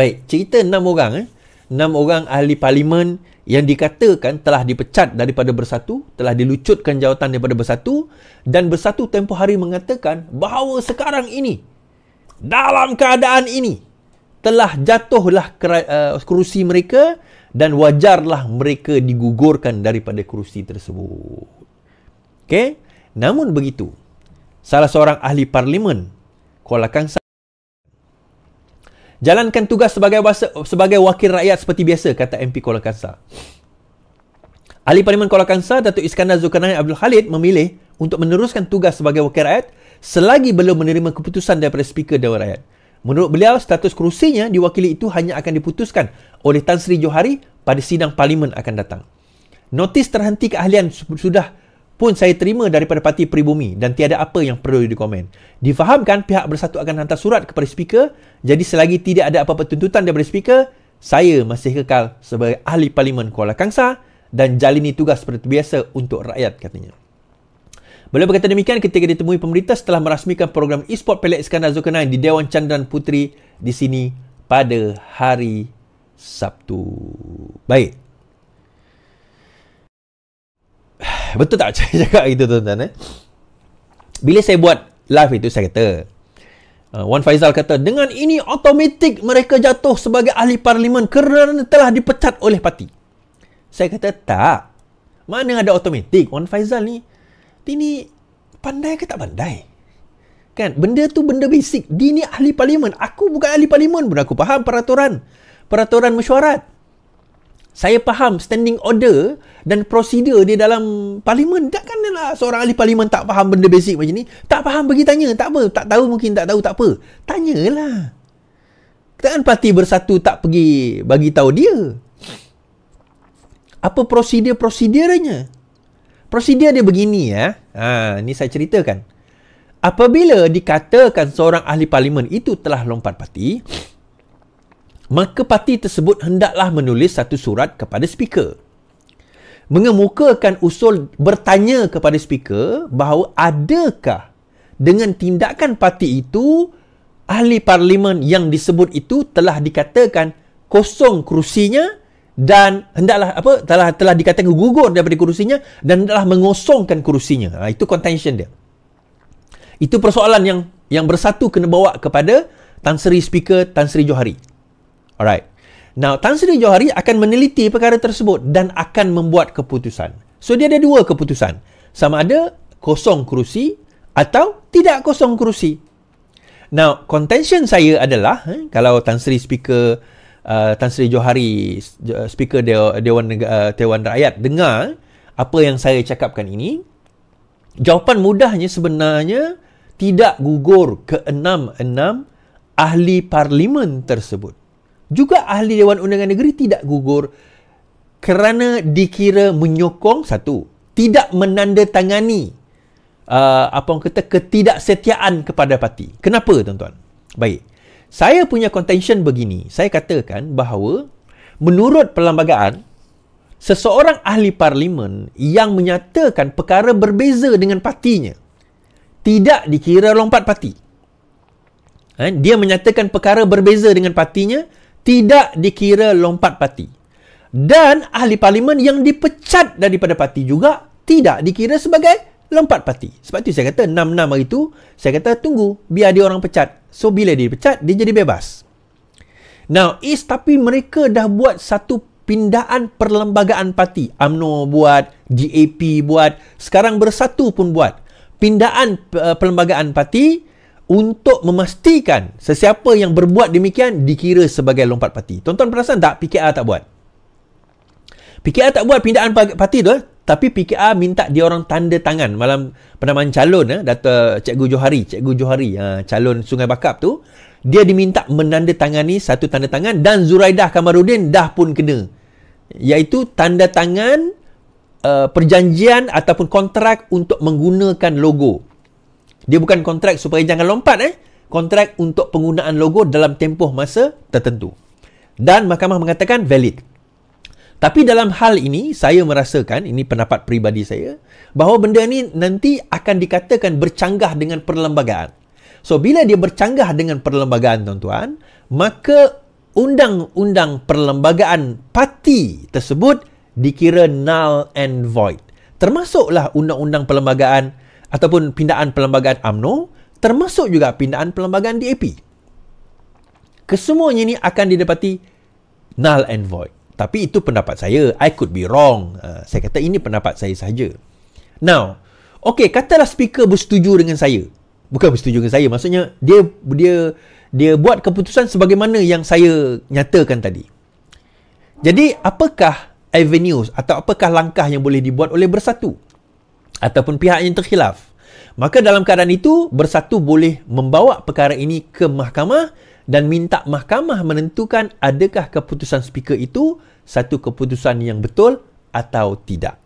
Baik, cerita enam orang eh. Enam orang ahli parlimen yang dikatakan telah dipecat daripada bersatu, telah dilucutkan jawatan daripada bersatu dan bersatu tempoh hari mengatakan bahawa sekarang ini dalam keadaan ini telah jatuhlah eh, kerusi mereka dan wajarlah mereka digugurkan daripada kerusi tersebut. Okey? Namun begitu, salah seorang ahli parlimen Kuala Kangsar Jalankan tugas sebagai wasa, sebagai wakil rakyat seperti biasa, kata MP Kuala Kangsar. Ahli Parlimen Kuala Kangsar, Datuk Iskandar Zulkarnain Abdul Khalid memilih untuk meneruskan tugas sebagai wakil rakyat selagi belum menerima keputusan daripada Speaker Dewan Rakyat. Menurut beliau, status kerusinya diwakili itu hanya akan diputuskan oleh Tan Sri Johari pada sidang Parlimen akan datang. Notis terhenti keahlian sudah pun saya terima daripada parti peribumi dan tiada apa yang perlu dikomen. Difahamkan pihak bersatu akan hantar surat kepada speaker jadi selagi tidak ada apa-apa tuntutan daripada speaker saya masih kekal sebagai ahli parlimen Kuala Kangsa dan jalini tugas seperti biasa untuk rakyat katanya. Beliau berkata demikian ketika ditemui pemerintah setelah merasmikan program e-sport Pelik Iskandar Zulkarnain di Dewan Chandran Putri di sini pada hari Sabtu. Baik. betul tak saya cakap gitu tuan-tuan eh? Bila saya buat live itu saya kata uh, Wan Faizal kata Dengan ini otomatik mereka jatuh sebagai ahli parlimen Kerana telah dipecat oleh parti Saya kata tak Mana ada otomatik Wan Faizal ni Dia ni pandai ke tak pandai Kan benda tu benda basic Dia ni ahli parlimen Aku bukan ahli parlimen pun aku faham peraturan Peraturan mesyuarat saya faham standing order dan prosedur dia dalam parlimen takkanlah seorang ahli parlimen tak faham benda basic macam ni tak faham pergi tanya tak apa tak tahu mungkin tak tahu tak apa tanyalah takkan parti bersatu tak pergi bagi tahu dia apa prosedur-prosedurnya prosedur dia begini ya ha, ni saya ceritakan apabila dikatakan seorang ahli parlimen itu telah lompat parti maka parti tersebut hendaklah menulis satu surat kepada speaker mengemukakan usul bertanya kepada speaker bahawa adakah dengan tindakan parti itu ahli parlimen yang disebut itu telah dikatakan kosong kerusinya dan hendaklah apa telah telah dikatakan gugur daripada kerusinya dan hendaklah mengosongkan kerusinya ha, itu contention dia itu persoalan yang yang bersatu kena bawa kepada Tan Sri Speaker Tan Sri Johari Alright. Now, Tan Sri Johari akan meneliti perkara tersebut dan akan membuat keputusan. So, dia ada dua keputusan. Sama ada kosong kerusi atau tidak kosong kerusi. Now, contention saya adalah eh, kalau Tan Sri Speaker uh, Tan Sri Johari uh, Speaker De- Dewan uh, Dewan Rakyat dengar eh, apa yang saya cakapkan ini, jawapan mudahnya sebenarnya tidak gugur ke enam-enam ahli parlimen tersebut juga ahli Dewan Undangan Negeri tidak gugur kerana dikira menyokong satu tidak menandatangani uh, apa orang kata ketidaksetiaan kepada parti. Kenapa tuan-tuan? Baik. Saya punya contention begini. Saya katakan bahawa menurut perlembagaan seseorang ahli parlimen yang menyatakan perkara berbeza dengan partinya tidak dikira lompat parti. Eh, dia menyatakan perkara berbeza dengan partinya tidak dikira lompat parti. Dan ahli parlimen yang dipecat daripada parti juga tidak dikira sebagai lompat parti. Sebab tu saya kata 6-6 hari itu, saya kata tunggu biar dia orang pecat. So bila dia dipecat, dia jadi bebas. Now, is tapi mereka dah buat satu pindaan perlembagaan parti. AMNO buat, DAP buat, sekarang bersatu pun buat. Pindaan uh, perlembagaan parti, untuk memastikan sesiapa yang berbuat demikian dikira sebagai lompat parti. Tonton perasan tak PKR tak buat? PKR tak buat pindaan parti tu, eh. tapi PKR minta dia orang tanda tangan malam penamaan calon eh Dato Cikgu Johari, Cikgu Johari uh, calon Sungai Bakap tu, dia diminta menandatangani satu tanda tangan dan Zuraidah Kamarudin dah pun kena. Iaitu tanda tangan uh, perjanjian ataupun kontrak untuk menggunakan logo dia bukan kontrak supaya jangan lompat eh. Kontrak untuk penggunaan logo dalam tempoh masa tertentu. Dan mahkamah mengatakan valid. Tapi dalam hal ini, saya merasakan, ini pendapat peribadi saya, bahawa benda ni nanti akan dikatakan bercanggah dengan perlembagaan. So, bila dia bercanggah dengan perlembagaan, tuan-tuan, maka undang-undang perlembagaan parti tersebut dikira null and void. Termasuklah undang-undang perlembagaan ataupun pindaan perlembagaan AMNO termasuk juga pindaan perlembagaan DAP. Kesemuanya ini akan didapati null and void. Tapi itu pendapat saya. I could be wrong. Uh, saya kata ini pendapat saya saja. Now, okay, katalah speaker bersetuju dengan saya. Bukan bersetuju dengan saya. Maksudnya, dia dia dia buat keputusan sebagaimana yang saya nyatakan tadi. Jadi, apakah avenues atau apakah langkah yang boleh dibuat oleh bersatu? ataupun pihak yang terkhilaf. Maka dalam keadaan itu, bersatu boleh membawa perkara ini ke mahkamah dan minta mahkamah menentukan adakah keputusan speaker itu satu keputusan yang betul atau tidak.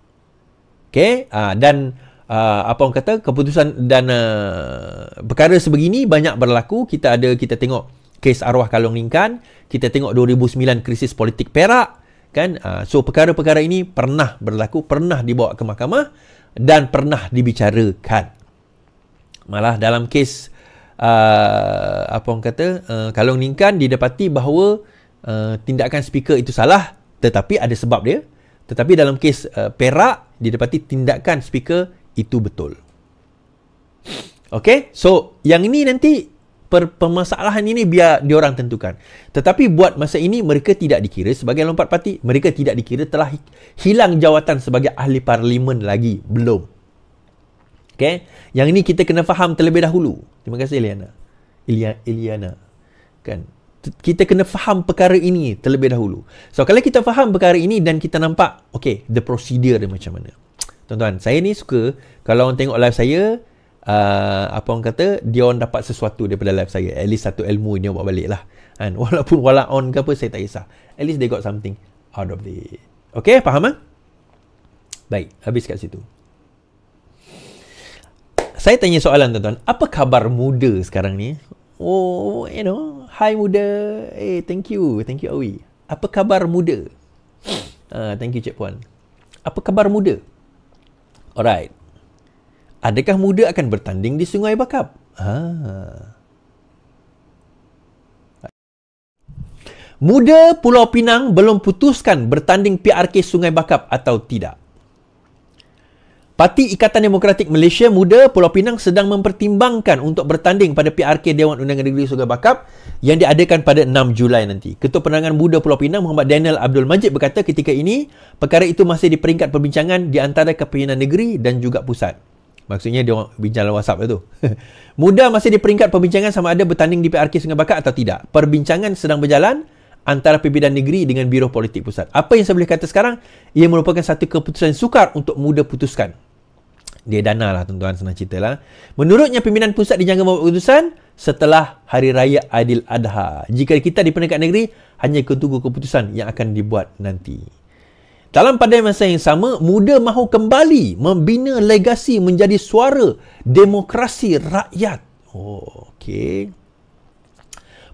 Okey, uh, dan uh, apa orang kata keputusan dan uh, perkara sebegini banyak berlaku. Kita ada kita tengok kes arwah Kalong Lingkan, kita tengok 2009 krisis politik Perak kan. Uh, so perkara-perkara ini pernah berlaku, pernah dibawa ke mahkamah dan pernah dibicarakan. Malah dalam kes uh, apa orang kata uh, kalau ningkan didapati bahawa uh, tindakan speaker itu salah tetapi ada sebab dia. Tetapi dalam kes uh, Perak didapati tindakan speaker itu betul. Okay, so yang ini nanti per, permasalahan ini biar diorang tentukan. Tetapi buat masa ini mereka tidak dikira sebagai lompat parti. Mereka tidak dikira telah hilang jawatan sebagai ahli parlimen lagi. Belum. Okay? Yang ini kita kena faham terlebih dahulu. Terima kasih Iliana. Ilia, Iliana. Kan? kita kena faham perkara ini terlebih dahulu. So kalau kita faham perkara ini dan kita nampak okay, the procedure dia macam mana. Tuan-tuan, saya ni suka kalau orang tengok live saya, uh, apa orang kata dia Dion dapat sesuatu daripada live saya at least satu ilmu dia bawa balik lah kan? walaupun wala on ke apa saya tak kisah at least they got something out of it ok faham kan baik habis kat situ saya tanya soalan tuan-tuan apa khabar muda sekarang ni oh you know hi muda eh hey, thank you thank you Awi apa khabar muda uh, thank you Cik Puan apa khabar muda alright Adakah muda akan bertanding di Sungai Bakap? Ha. Muda Pulau Pinang belum putuskan bertanding PRK Sungai Bakap atau tidak. Parti Ikatan Demokratik Malaysia Muda Pulau Pinang sedang mempertimbangkan untuk bertanding pada PRK Dewan Undangan Negeri Sungai Bakap yang diadakan pada 6 Julai nanti. Ketua Penerangan Muda Pulau Pinang Muhammad Daniel Abdul Majid berkata ketika ini perkara itu masih di peringkat perbincangan di antara kepimpinan negeri dan juga pusat. Maksudnya dia orang bincang dalam WhatsApp tu. Muda masih di peringkat perbincangan sama ada bertanding di PRK Sungai Bakar atau tidak. Perbincangan sedang berjalan antara pimpinan negeri dengan biro politik pusat. Apa yang saya boleh kata sekarang, ia merupakan satu keputusan yang sukar untuk muda putuskan. Dia dana lah tuan-tuan, senang cerita lah. Menurutnya pimpinan pusat dijangka membuat keputusan setelah Hari Raya Adil Adha. Jika kita di peringkat negeri, hanya ketunggu keputusan yang akan dibuat nanti. Dalam pada masa yang sama, muda mahu kembali membina legasi menjadi suara demokrasi rakyat. Oh, okey.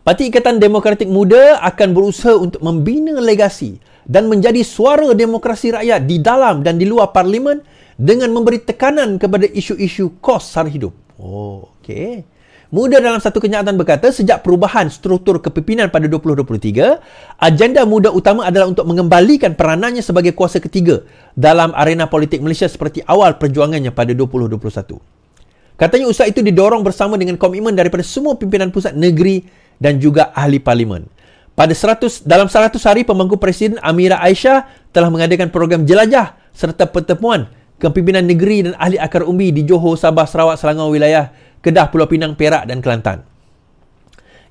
Parti Ikatan Demokratik Muda akan berusaha untuk membina legasi dan menjadi suara demokrasi rakyat di dalam dan di luar parlimen dengan memberi tekanan kepada isu-isu kos sara hidup. Oh, okey. Muda dalam satu kenyataan berkata, sejak perubahan struktur kepimpinan pada 2023, agenda muda utama adalah untuk mengembalikan peranannya sebagai kuasa ketiga dalam arena politik Malaysia seperti awal perjuangannya pada 2021. Katanya usaha itu didorong bersama dengan komitmen daripada semua pimpinan pusat negeri dan juga ahli parlimen. Pada 100, dalam 100 hari, pemangku presiden Amira Aisyah telah mengadakan program jelajah serta pertemuan kepimpinan negeri dan ahli akar umbi di Johor, Sabah, Sarawak, Selangor, Wilayah, Kedah, Pulau Pinang, Perak dan Kelantan.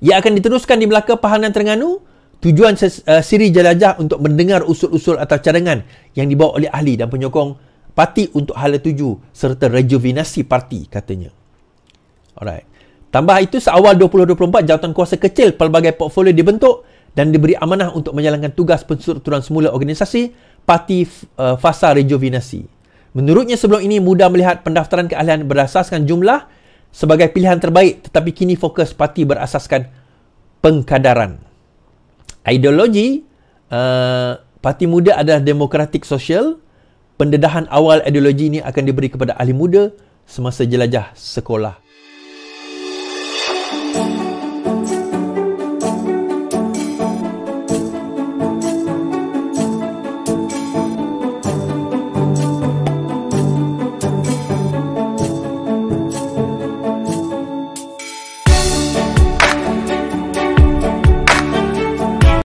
Ia akan diteruskan di Melaka, Pahang dan Terengganu. Tujuan uh, siri jelajah untuk mendengar usul-usul atau cadangan yang dibawa oleh ahli dan penyokong parti untuk hala tuju serta rejuvenasi parti katanya. Alright. Tambah itu seawal 2024 jawatan kuasa kecil pelbagai portfolio dibentuk dan diberi amanah untuk menjalankan tugas penstrukturan semula organisasi parti uh, fasa rejuvenasi. Menurutnya sebelum ini mudah melihat pendaftaran keahlian berasaskan jumlah sebagai pilihan terbaik tetapi kini fokus parti berasaskan pengkadaran. Ideologi uh, Parti Muda adalah demokratik sosial. Pendedahan awal ideologi ini akan diberi kepada ahli muda semasa jelajah sekolah.